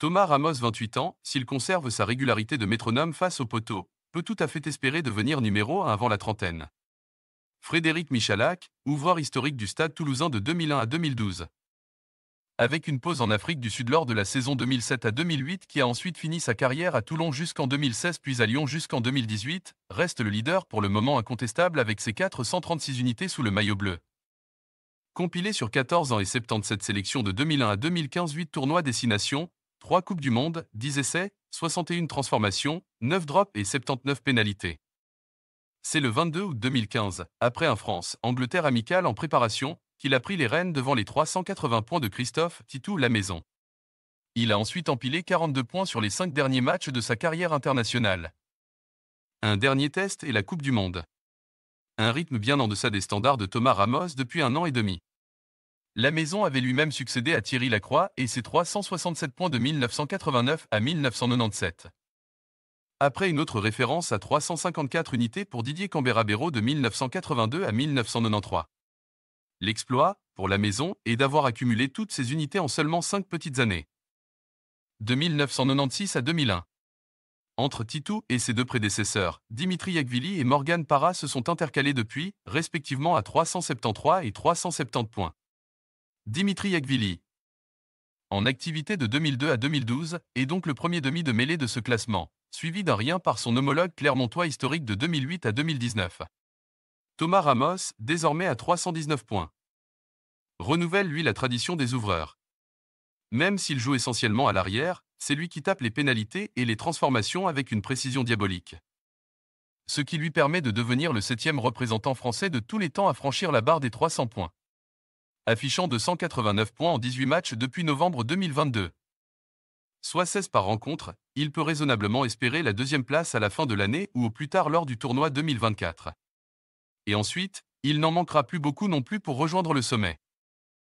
Thomas Ramos, 28 ans, s'il conserve sa régularité de métronome face au poteau, peut tout à fait espérer devenir numéro 1 avant la trentaine. Frédéric Michalak, ouvreur historique du stade toulousain de 2001 à 2012. Avec une pause en Afrique du Sud lors de la saison 2007 à 2008 qui a ensuite fini sa carrière à Toulon jusqu'en 2016 puis à Lyon jusqu'en 2018, reste le leader pour le moment incontestable avec ses 436 unités sous le maillot bleu. Compilé sur 14 ans et 77 sélections de 2001 à 2015 8 tournois destination, 3 Coupes du Monde, 10 essais, 61 transformations, 9 drops et 79 pénalités. C'est le 22 août 2015, après un France-Angleterre amical en préparation, qu'il a pris les rênes devant les 380 points de Christophe Titou Maison. Il a ensuite empilé 42 points sur les 5 derniers matchs de sa carrière internationale. Un dernier test et la Coupe du Monde. Un rythme bien en deçà des standards de Thomas Ramos depuis un an et demi. La maison avait lui-même succédé à Thierry Lacroix et ses 367 points de 1989 à 1997. Après une autre référence à 354 unités pour Didier cambera de 1982 à 1993. L'exploit, pour la maison, est d'avoir accumulé toutes ces unités en seulement 5 petites années. De 1996 à 2001. Entre Titou et ses deux prédécesseurs, Dimitri Yagvili et Morgan Parra se sont intercalés depuis, respectivement à 373 et 370 points. Dimitri Akvili. En activité de 2002 à 2012, est donc le premier demi de mêlée de ce classement, suivi d'un rien par son homologue clermontois historique de 2008 à 2019. Thomas Ramos, désormais à 319 points. Renouvelle lui la tradition des ouvreurs. Même s'il joue essentiellement à l'arrière, c'est lui qui tape les pénalités et les transformations avec une précision diabolique. Ce qui lui permet de devenir le septième représentant français de tous les temps à franchir la barre des 300 points affichant 289 points en 18 matchs depuis novembre 2022. Soit 16 par rencontre, il peut raisonnablement espérer la deuxième place à la fin de l'année ou au plus tard lors du tournoi 2024. Et ensuite, il n'en manquera plus beaucoup non plus pour rejoindre le sommet.